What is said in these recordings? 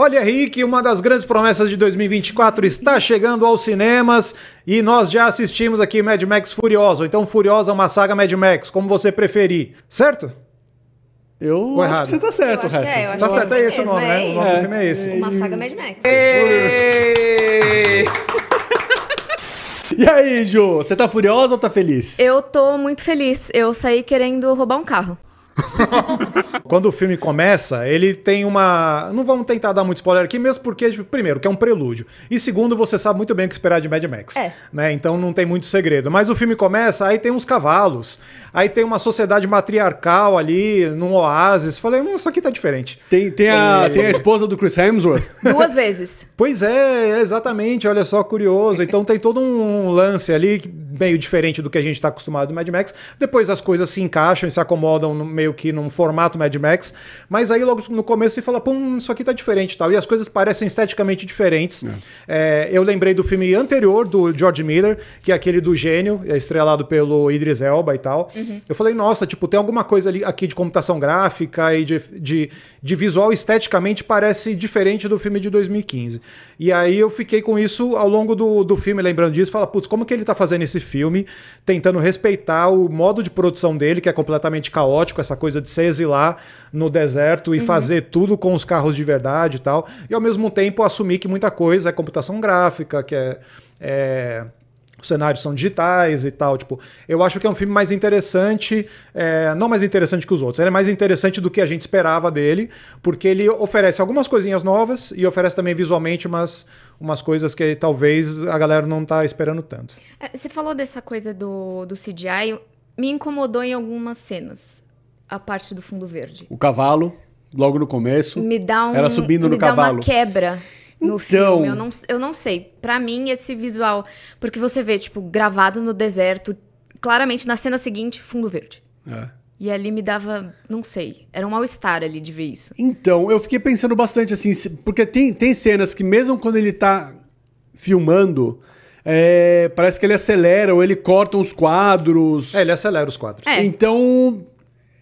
Olha aí que uma das grandes promessas de 2024 está chegando aos cinemas e nós já assistimos aqui Mad Max Furiosa, ou então Furiosa, uma saga Mad Max, como você preferir, certo? Eu acho errado. que você tá certo, eu acho é, eu Tá acho é certo, é esse mesmo, né? é o nome, é né? Isso. O nome filme é esse. Uma saga Mad Max. E aí, Ju, você tá furiosa ou tá feliz? Eu tô muito feliz. Eu saí querendo roubar um carro. Quando o filme começa, ele tem uma. Não vamos tentar dar muito spoiler aqui, mesmo porque, primeiro, que é um prelúdio. E segundo, você sabe muito bem o que esperar de Mad Max. É. Né? Então não tem muito segredo. Mas o filme começa, aí tem uns cavalos, aí tem uma sociedade matriarcal ali, num oásis. Falei, hum, isso aqui tá diferente. Tem, tem, a, é. tem a esposa do Chris Hemsworth. Duas vezes. Pois é, exatamente. Olha só, curioso. Então tem todo um lance ali meio diferente do que a gente está acostumado do Mad Max. Depois as coisas se encaixam e se acomodam no, meio que num formato Mad Max. Mas aí logo no começo você fala, pum, isso aqui tá diferente e tal. E as coisas parecem esteticamente diferentes. É. É, eu lembrei do filme anterior do George Miller, que é aquele do gênio, é estrelado pelo Idris Elba e tal. Uhum. Eu falei, nossa, tipo, tem alguma coisa ali aqui de computação gráfica e de, de, de visual esteticamente parece diferente do filme de 2015. E aí eu fiquei com isso ao longo do, do filme, lembrando disso, fala, putz, como que ele tá fazendo esse filme, tentando respeitar o modo de produção dele, que é completamente caótico, essa coisa de se exilar no deserto e uhum. fazer tudo com os carros de verdade e tal, e ao mesmo tempo assumir que muita coisa é computação gráfica, que é, é os cenários são digitais e tal. Tipo, eu acho que é um filme mais interessante, é, não mais interessante que os outros, ele é mais interessante do que a gente esperava dele, porque ele oferece algumas coisinhas novas e oferece também visualmente umas, umas coisas que talvez a galera não tá esperando tanto. É, você falou dessa coisa do, do CGI, me incomodou em algumas cenas a parte do fundo verde. O cavalo, logo no começo. Me dá um, ela subindo me no dá cavalo. uma quebra no então... filme. Eu não, eu não sei. Para mim, esse visual. Porque você vê, tipo, gravado no deserto, claramente na cena seguinte, fundo verde. É. E ali me dava, não sei, era um mal-estar ali de ver isso. Então, eu fiquei pensando bastante assim, porque tem, tem cenas que mesmo quando ele tá filmando, é, parece que ele acelera ou ele corta os quadros. É, ele acelera os quadros. É. Então,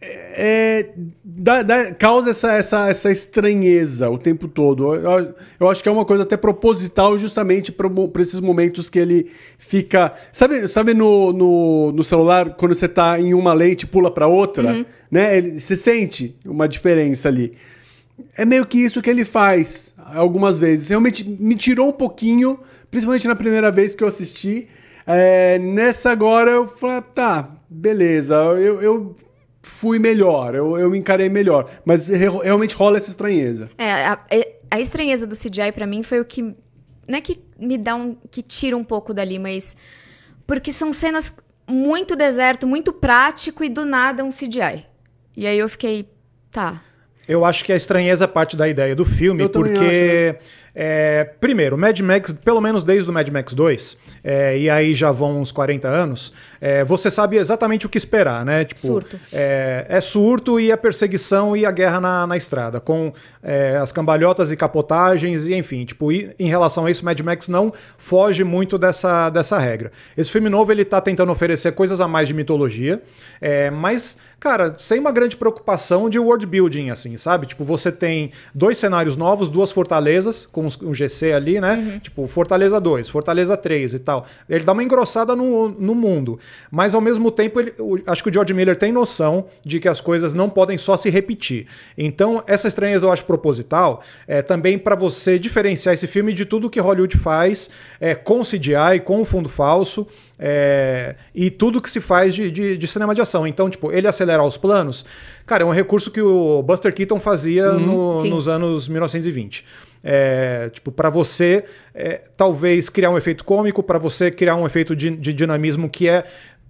é, dá, dá, causa essa, essa, essa estranheza o tempo todo. Eu, eu acho que é uma coisa até proposital, justamente para esses momentos que ele fica. Sabe, sabe no, no, no celular, quando você está em uma lente e pula para outra? Uhum. Né? Ele, você sente uma diferença ali. É meio que isso que ele faz algumas vezes. Realmente me tirou um pouquinho, principalmente na primeira vez que eu assisti. É, nessa agora eu falei, ah, tá, beleza. Eu, eu fui melhor, eu, eu me encarei melhor. Mas re realmente rola essa estranheza. É, a, é, a estranheza do CGI para mim foi o que. Não é que me dá um. que tira um pouco dali, mas. Porque são cenas muito deserto, muito prático e do nada um CGI. E aí eu fiquei. tá. Eu acho que a estranheza parte da ideia do filme, eu porque né? É, primeiro, Mad Max, pelo menos desde o Mad Max 2, é, e aí já vão uns 40 anos, é, você sabe exatamente o que esperar, né? Tipo, surto. É, é surto e a perseguição e a guerra na, na estrada, com é, as cambalhotas e capotagens, e enfim, tipo, e, em relação a isso, Mad Max não foge muito dessa, dessa regra. Esse filme novo, ele tá tentando oferecer coisas a mais de mitologia, é, mas, cara, sem uma grande preocupação de world building, assim, sabe? Tipo, você tem dois cenários novos, duas fortalezas, com uns, um GC ali, né? Uhum. Tipo, Fortaleza 2, Fortaleza 3 e tal. Ele dá uma engrossada no, no mundo. Mas ao mesmo tempo, ele, o, acho que o George Miller tem noção de que as coisas não podem só se repetir. Então, essa estranheza eu acho proposital, é, também para você diferenciar esse filme de tudo que Hollywood faz é, com CGI, com o fundo falso é, e tudo que se faz de, de, de, cinema de ação. Então, tipo, ele acelerar os planos, cara, é um recurso que o Buster Keaton fazia uhum, no, nos anos 1920. É, tipo, para você é, talvez criar um efeito cômico, para você criar um efeito de, de dinamismo que é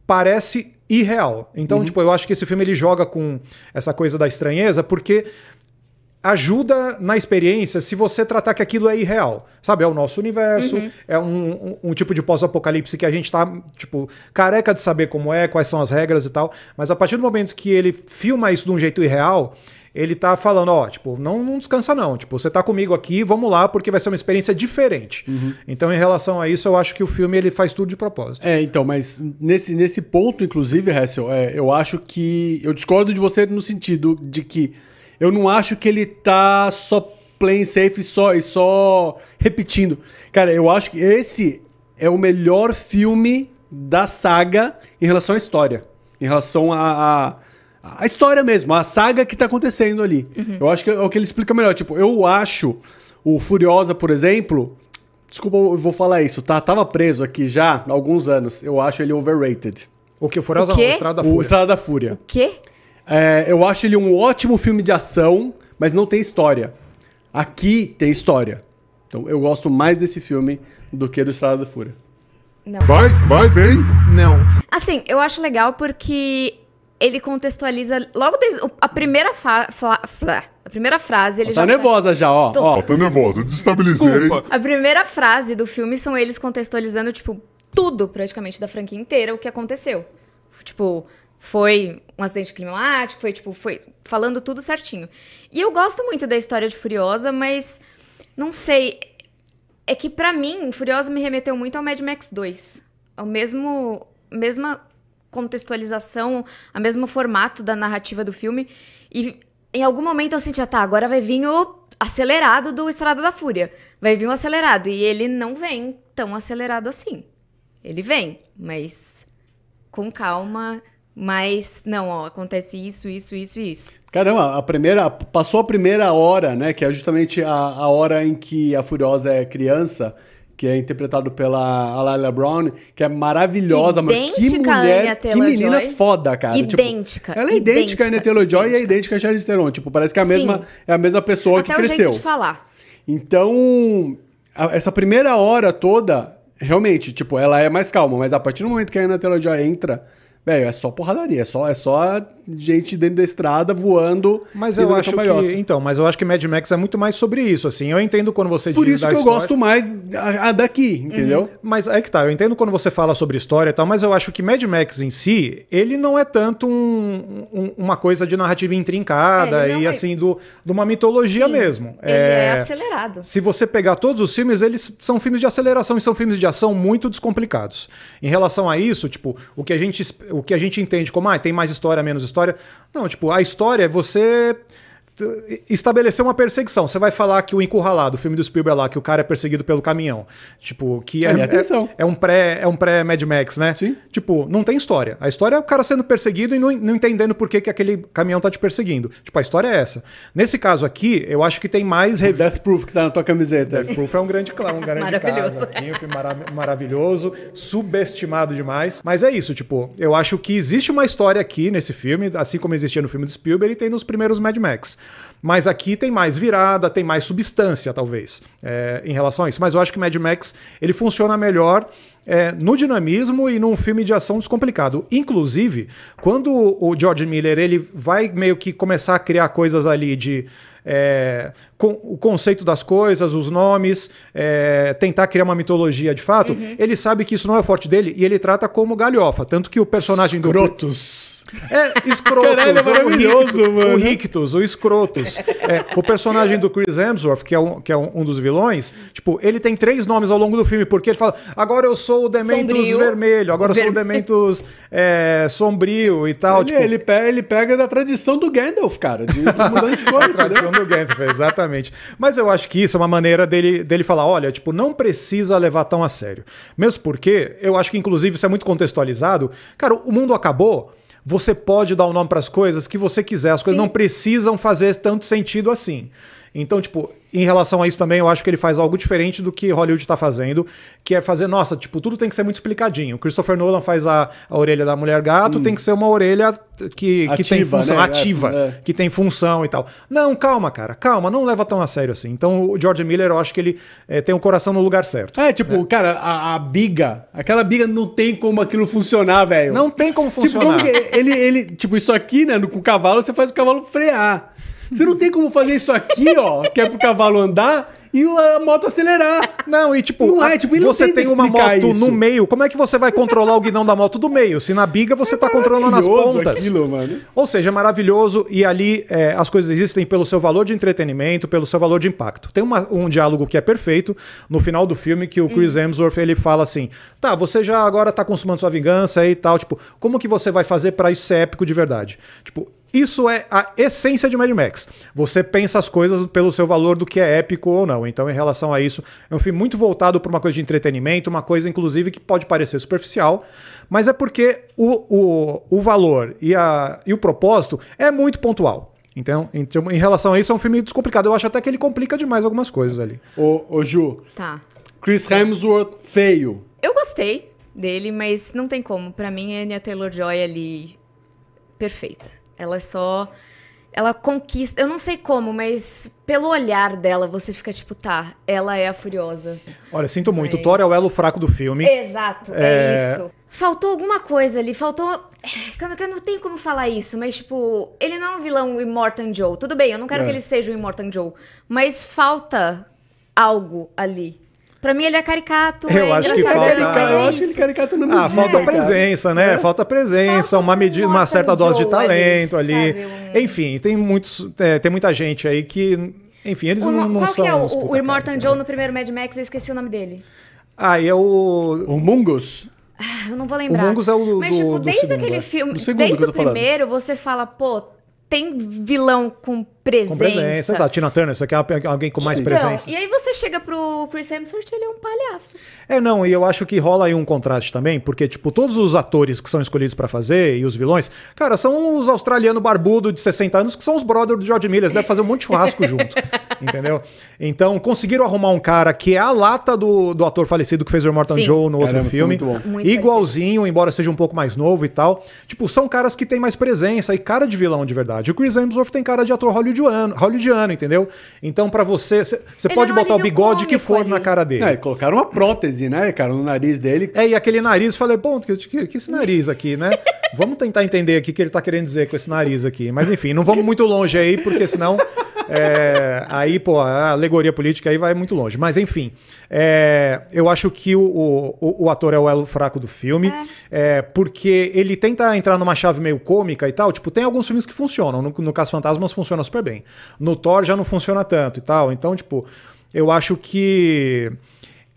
parece irreal. Então, uhum. tipo, eu acho que esse filme ele joga com essa coisa da estranheza porque ajuda na experiência se você tratar que aquilo é irreal. Sabe, é o nosso universo, uhum. é um, um, um, tipo de pós-apocalipse que a gente tá, tipo, careca de saber como é, quais são as regras e tal. Mas a partir do momento que ele filma isso de um jeito irreal, ele tá falando, ó, tipo, não, não descansa não, tipo, você tá comigo aqui, vamos lá, porque vai ser uma experiência diferente. Uhum. Então, em relação a isso, eu acho que o filme ele faz tudo de propósito. É, então, mas nesse, nesse ponto, inclusive, Hessel, é, eu acho que eu discordo de você no sentido de que eu não acho que ele tá só playing safe só e só repetindo. Cara, eu acho que esse é o melhor filme da saga em relação à história, em relação a, a a história mesmo, a saga que tá acontecendo ali. Uhum. Eu acho que é o que ele explica melhor. Tipo, eu acho o Furiosa, por exemplo. Desculpa, eu vou falar isso, tá? Tava preso aqui já há alguns anos. Eu acho ele overrated. O que? O Furiosa o não, o Estrada da Fúria. O Estrada da Fúria. O quê? É, eu acho ele um ótimo filme de ação, mas não tem história. Aqui tem história. Então eu gosto mais desse filme do que do Estrada da Fúria. Não. Vai, vai, vem! Não. Assim, eu acho legal porque ele contextualiza logo desde a primeira fa, fla, fla, a primeira frase ele tá já nervosa já ó, Tô... ó tá nervosa desestabilizei a primeira frase do filme são eles contextualizando tipo tudo praticamente da franquia inteira o que aconteceu tipo foi um acidente climático foi tipo foi falando tudo certinho e eu gosto muito da história de Furiosa mas não sei é que para mim Furiosa me remeteu muito ao Mad Max 2 ao mesmo mesma contextualização, o mesmo formato da narrativa do filme. E em algum momento eu sentia ah, tá, agora vai vir o acelerado do Estrada da Fúria. Vai vir o acelerado. E ele não vem tão acelerado assim. Ele vem, mas com calma. Mas, não, ó, acontece isso, isso, isso e isso. Caramba, a primeira. Passou a primeira hora, né? Que é justamente a, a hora em que a Furiosa é criança que é interpretado pela Alia Brown, que é maravilhosa, idêntica Que mulher, que menina foda, cara. Tipo, idêntica. Tipo, ela é, é idêntica, idêntica a Anya Taylor-Joy e é idêntica a Charlize Theron. Tipo, parece que é a mesma, é a mesma pessoa Até que cresceu. Jeito de falar. Então, a, essa primeira hora toda, realmente, tipo, ela é mais calma, mas a partir do momento que a Anya Taylor-Joy entra Velho, é só porradaria, é só, é só gente dentro da estrada voando. Mas eu acho que. Então, mas eu acho que Mad Max é muito mais sobre isso, assim. Eu entendo quando você Por diz. Por isso que eu gosto mais a, a daqui, entendeu? Uhum. Mas é que tá, eu entendo quando você fala sobre história e tal, mas eu acho que Mad Max em si, ele não é tanto um, um, uma coisa de narrativa intrincada é, e é... assim, do, de uma mitologia Sim, mesmo. Ele é... é acelerado. Se você pegar todos os filmes, eles são filmes de aceleração e são filmes de ação muito descomplicados. Em relação a isso, tipo, o que a gente o que a gente entende como ah, tem mais história, menos história. Não, tipo, a história é você estabelecer uma perseguição. Você vai falar que o Encurralado, o filme do Spielberg lá, que o cara é perseguido pelo caminhão. Tipo, que é, é, é, é um pré é um pré Mad Max, né? Sim. Tipo, não tem história. A história é o cara sendo perseguido e não, não entendendo por que, que aquele caminhão tá te perseguindo. Tipo, a história é essa. Nesse caso aqui, eu acho que tem mais... Rev... Death Proof que tá na tua camiseta. Death Proof é um grande clã, um grande maravilhoso. caso aqui, um filme maravilhoso, subestimado demais. Mas é isso, tipo, eu acho que existe uma história aqui nesse filme, assim como existia no filme do Spielberg e tem nos primeiros Mad Max. Mas aqui tem mais virada, tem mais substância, talvez, é, em relação a isso. Mas eu acho que Mad Max ele funciona melhor é, no dinamismo e num filme de ação descomplicado. Inclusive, quando o George Miller ele vai meio que começar a criar coisas ali de é, com, o conceito das coisas, os nomes, é, tentar criar uma mitologia de fato, uhum. ele sabe que isso não é o forte dele e ele trata como galhofa. Tanto que o personagem Escrotos. do. É, escrotos. Caralho, é, é maravilhoso, o mano. O rictus, o escrotos. É, o personagem do Chris Hemsworth, que é, um, que é um, dos vilões, tipo, ele tem três nomes ao longo do filme, porque ele fala, agora eu sou o Dementos sombrio. Vermelho, agora eu sou o Dementos é, Sombrio e tal. Ele, tipo... ele, pega, ele pega da tradição do Gandalf, cara, de, de mudando de cor. tradição do Gandalf, exatamente. Mas eu acho que isso é uma maneira dele, dele falar, olha, tipo, não precisa levar tão a sério. Mesmo porque, eu acho que inclusive isso é muito contextualizado. Cara, o mundo acabou você pode dar o um nome para as coisas que você quiser. As coisas Sim. não precisam fazer tanto sentido assim. Então, tipo, em relação a isso também, eu acho que ele faz algo diferente do que Hollywood tá fazendo, que é fazer, nossa, tipo, tudo tem que ser muito explicadinho. O Christopher Nolan faz a, a orelha da mulher gato, hum. tem que ser uma orelha que, ativa, que tem né? função, né? ativa, é, que tem função e tal. Não, calma, cara, calma, não leva tão a sério assim. Então, o George Miller, eu acho que ele é, tem o coração no lugar certo. É, tipo, né? cara, a, a, biga, aquela biga não tem como aquilo funcionar, velho. Não tem como funcionar. Tipo, como ele, ele, tipo, isso aqui, né, com o cavalo, você faz o cavalo frear. Você não tem como fazer isso aqui, ó, que é pro cavalo andar e a moto acelerar. Não, e tipo, não é, tipo e você tem, tem uma moto isso. no meio, como é que você vai controlar o guidão da moto do meio? Se na biga você é tá controlando nas pontas. Aquilo, mano. Ou seja, é maravilhoso e ali é, as coisas existem pelo seu valor de entretenimento, pelo seu valor de impacto. Tem uma, um diálogo que é perfeito no final do filme que o hum. Chris hum. Hemsworth ele fala assim: tá, você já agora tá consumando sua vingança e tal, tipo, como que você vai fazer para isso ser épico de verdade? Tipo, isso é a essência de Mad Max. Você pensa as coisas pelo seu valor do que é épico ou não. Então, em relação a isso, é um filme muito voltado para uma coisa de entretenimento, uma coisa, inclusive, que pode parecer superficial, mas é porque o, o, o valor e, a, e o propósito é muito pontual. Então, em, em relação a isso, é um filme descomplicado. Eu acho até que ele complica demais algumas coisas ali. Ô, ô Ju. Tá. Chris Hemsworth, feio. Eu gostei dele, mas não tem como. Para mim, é Anya Taylor-Joy ali, perfeita. Ela é só. Ela conquista. Eu não sei como, mas pelo olhar dela você fica tipo, tá, ela é a Furiosa. Olha, sinto muito. Mas... É Thor é o elo fraco do filme. Exato, é, é isso. Faltou alguma coisa ali, faltou. É, é eu não tenho como falar isso, mas tipo, ele não é um vilão Immortan Joe. Tudo bem, eu não quero é. que ele seja um Immortan Joe, mas falta algo ali. Pra mim ele é caricato. Eu é acho que falta. eu acho ele é é caricato no Ah, falta né, presença, né? Falta presença, falta uma medida, uma certa dose de talento ali. ali. Sabe, Enfim, tem muitos, é, tem muita gente aí que, enfim, eles o, não, não qual são. Qual que é o, o Immortan Joe no primeiro Mad Max? Eu esqueci o nome dele. Ah, e é o o Mungus. Ah, eu não vou lembrar. O Mungus é o do, Mas tipo, do, do desde segundo, aquele né? filme, desde o primeiro, você fala, pô, tem vilão com presença. Com presença, exato. Tina Turner, você quer é alguém com mais então, presença. E aí você chega pro Chris Hemsworth, ele é um palhaço. É, não, e eu acho que rola aí um contraste também, porque, tipo, todos os atores que são escolhidos para fazer e os vilões, cara, são os australianos barbudo de 60 anos que são os brothers do George Miller, deve fazer um monte de churrasco junto, entendeu? Então, conseguiram arrumar um cara que é a lata do, do ator falecido que fez o Morton Joe no Caramba, outro filme, igualzinho, embora seja um pouco mais novo e tal. Tipo, são caras que têm mais presença e cara de vilão de verdade. O Chris Hemsworth tem cara de ator Hollywood hollywoodiano, hollywoodiano entendeu? Então, para você, você pode botar o bigode que for ali. na cara dele. É, colocaram uma prótese, né, cara, no nariz dele. É, e aquele nariz, falei, bom, que, que, que esse nariz aqui, né? Vamos tentar entender aqui o que ele tá querendo dizer com esse nariz aqui. Mas enfim, não vamos muito longe aí, porque senão é, aí, pô, a alegoria política aí vai muito longe. Mas, enfim, é, eu acho que o, o, o, ator é o elo fraco do filme, é. é. porque ele tenta entrar numa chave meio cômica e tal. Tipo, tem alguns filmes que funcionam. No, no Caso Fantasmas funciona super bem. No Thor já não funciona tanto e tal. Então, tipo, eu acho que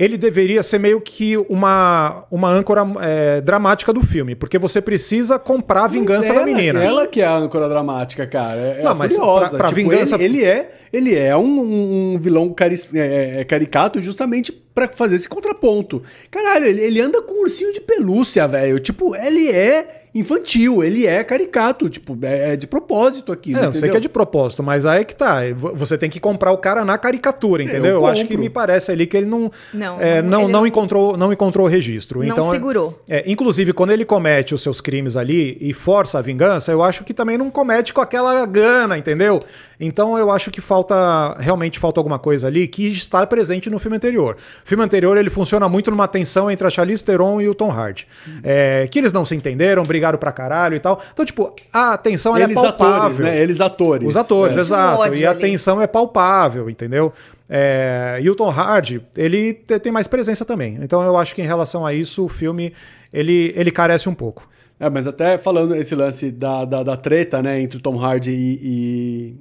ele deveria ser meio que uma, uma âncora é, dramática do filme, porque você precisa comprar a vingança ela, da menina. É ela que é a âncora dramática, cara. É, é não, é mas furiosa. pra, pra tipo, vingança. Ele, ele, é ele é um, um vilão cari é, é caricato justamente para fazer esse contraponto. Caralho, ele, ele anda com um ursinho de pelúcia, velho. Tipo, ele é infantil, ele é caricato, tipo, é, é, de propósito aqui. É, eu sei que é de propósito, mas aí é que tá. É, você tem que comprar o cara na caricatura, é, entendeu? Eu, eu acho que me parece ali que ele não não, é, não, ele não, não, encontrou não encontrou o registro. Não então, segurou. É, inclusive, quando ele comete os seus crimes ali e força a vingança, eu acho que também não comete com aquela gana, entendeu? Então eu acho que falta, realmente falta alguma coisa ali que está presente no filme anterior. O filme anterior ele funciona muito numa tensão entre a Charlize Theron e o Tom Hardy. Hum. É, que eles não se entenderam, brigaram brigaram pra caralho e tal. Então, tipo, a tensão é palpável. Atores, né? Eles atores. Os atores, é. exato. E a ali. tensão é palpável, entendeu? É, e o Tom Hardy, ele tem mais presença também. Então eu acho que em relação a isso, o filme, ele, ele carece um pouco. É, mas até falando esse lance da, da, da treta, né, entre o Tom Hardy e,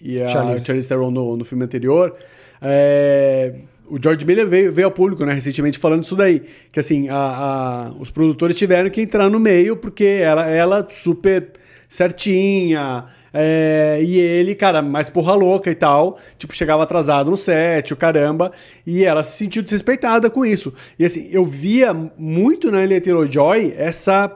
e, e a Charlize Theron no, no filme anterior, é o George Miller veio, veio ao público né, recentemente falando isso daí. Que assim, a, a, os produtores tiveram que entrar no meio porque ela, ela super certinha. É, e ele, cara, mais porra louca e tal. Tipo, chegava atrasado no set, o caramba. E ela se sentiu desrespeitada com isso. E assim, eu via muito na Electro Joy essa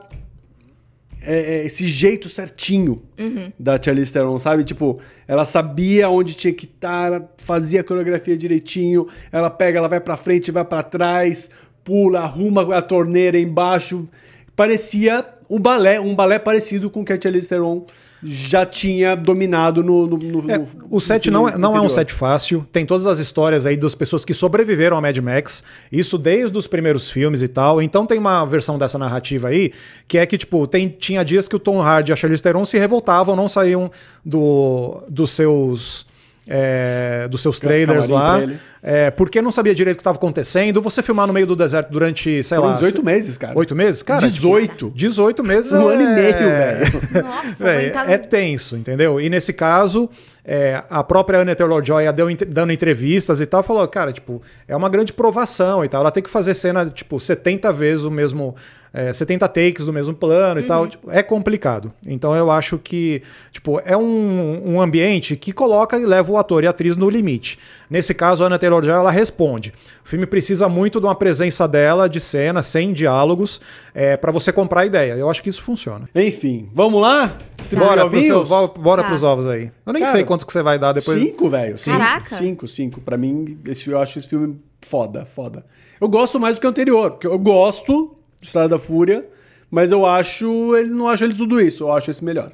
é, é, esse jeito certinho uhum. da Charlize Theron, sabe? Tipo, ela sabia onde tinha que estar, tá, ela fazia a coreografia direitinho, ela pega, ela vai para frente, vai para trás, pula, arruma a torneira embaixo. Parecia um balé, um balé parecido com o que a Charlize Theron já tinha dominado no. no, no, é, no o set não, é, não é um set fácil. Tem todas as histórias aí das pessoas que sobreviveram a Mad Max. Isso desde os primeiros filmes e tal. Então tem uma versão dessa narrativa aí que é que, tipo, tem, tinha dias que o Tom Hardy e a Charlize Theron se revoltavam, não saíam do, dos seus é, dos seus trailers lá. É, porque não sabia direito o que estava acontecendo. Você filmar no meio do deserto durante, sei Foram lá. 18 meses, cara. 8 meses? Cara. 18. Tipo, 18 meses. um é... ano e é- meio, velho. Nossa, é, tá... é tenso, entendeu? E nesse caso, é, a própria Annette Taylor Joy deu, dando entrevistas e tal, falou, cara, tipo, é uma grande provação e tal. Ela tem que fazer cena, tipo, 70 vezes o mesmo é, 70 takes do mesmo plano uhum. e tal. Uhum. Tipo, é complicado. Então eu acho que, tipo, é um, um ambiente que coloca e leva o ator e a atriz no limite. Nesse caso, a Ana Taylor-Joy, ela responde. O filme precisa muito de uma presença dela, de cena, sem diálogos, é, para você comprar a ideia. Eu acho que isso funciona. Enfim, vamos lá? bora pro seu, bora tá. pros ovos aí. Eu nem Cara, sei quanto que você vai dar depois. Cinco, velho. Caraca. Cinco, cinco. Pra mim, esse, eu acho esse filme foda, foda. Eu gosto mais do que o anterior, porque eu gosto Estrada da Fúria, mas eu acho. Ele não acho ele tudo isso, eu acho esse melhor.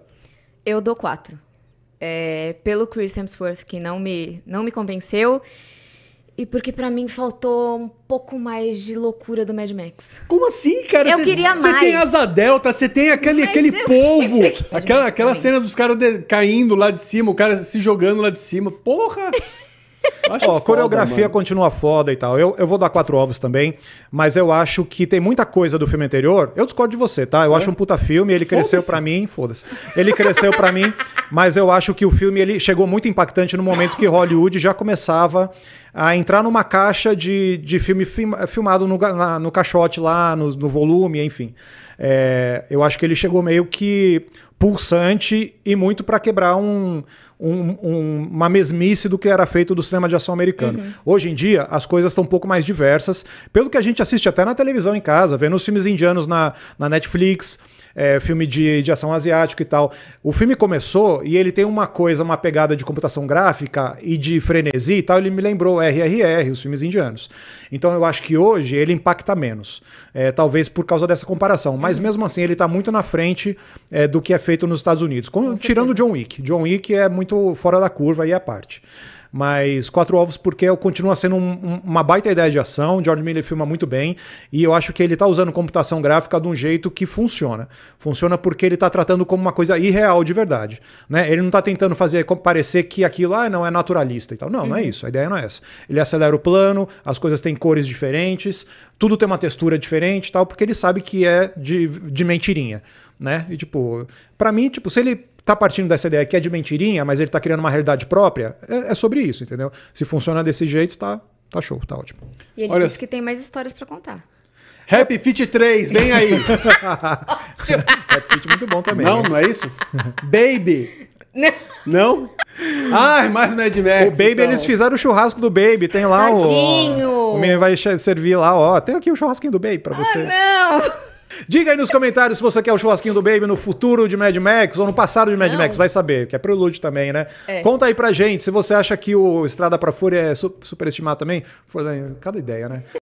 Eu dou quatro. É, pelo Chris Hemsworth, que não me, não me convenceu. E porque para mim faltou um pouco mais de loucura do Mad Max. Como assim, cara? Eu cê, queria mais. Você tem asa delta, você tem aquele, aquele polvo. Aquela, aquela cena dos caras caindo lá de cima, o cara se jogando lá de cima. Porra! Ó, oh, coreografia mano. continua foda e tal. Eu, eu vou dar quatro ovos também, mas eu acho que tem muita coisa do filme anterior. Eu discordo de você, tá? Eu é? acho um puta filme, ele cresceu para mim, foda-se. Ele cresceu para mim, mas eu acho que o filme ele chegou muito impactante no momento que Hollywood já começava a entrar numa caixa de, de filme filmado no, na, no caixote lá, no, no volume, enfim. É, eu acho que ele chegou meio que pulsante e muito para quebrar um, um, um, uma mesmice do que era feito do cinema de ação americano. Uhum. Hoje em dia, as coisas estão um pouco mais diversas, pelo que a gente assiste até na televisão em casa, vendo os filmes indianos na, na Netflix é, filme de, de ação asiático e tal. O filme começou e ele tem uma coisa, uma pegada de computação gráfica e de frenesi e tal. Ele me lembrou RRR, os filmes indianos. Então eu acho que hoje ele impacta menos. É, talvez por causa dessa comparação. Mas uhum. mesmo assim, ele está muito na frente é, do que é feito nos Estados Unidos. Com, Com tirando John Wick. John Wick é muito fora da curva e é à parte. Mas Quatro Ovos porque continua sendo um, uma baita ideia de ação. George Miller filma muito bem e eu acho que ele está usando computação gráfica de um jeito que funciona. Funciona porque ele está tratando como uma coisa irreal de verdade. Né? Ele não está tentando fazer parecer que aquilo ah, não é naturalista e tal. Não, uhum. não é uhum. isso. A ideia não é essa. Ele acelera o plano, as coisas têm cores diferentes, tudo tem uma textura diferente e tal, porque ele sabe que é de, de mentirinha. Né? E tipo, para mim, tipo, se ele tá partindo dessa ideia que é de mentirinha, mas ele tá criando uma realidade própria, é, é sobre isso, entendeu? Se funciona desse jeito, tá, tá show, tá ótimo. E ele Olha... disse que tem mais histórias para contar. Happy Fit 3, vem aí! Happy Fit muito bom também. Não, né? não é isso? Baby! Não. não? Ah, mais Mad é Max. O Baby, então. eles fizeram o churrasco do Baby. Tem lá Tadinho. o. O menino vai servir lá, ó. Tem aqui o churrasquinho do Baby pra ah, você. Ah, não! Diga aí nos comentários se você quer o churrasquinho do Baby no futuro de Mad Max ou no passado de Mad Não. Max, vai saber, que é prelúdio também, né? É. Conta aí pra gente se você acha que o Estrada pra Fúria é superestimado também. Cada ideia, né?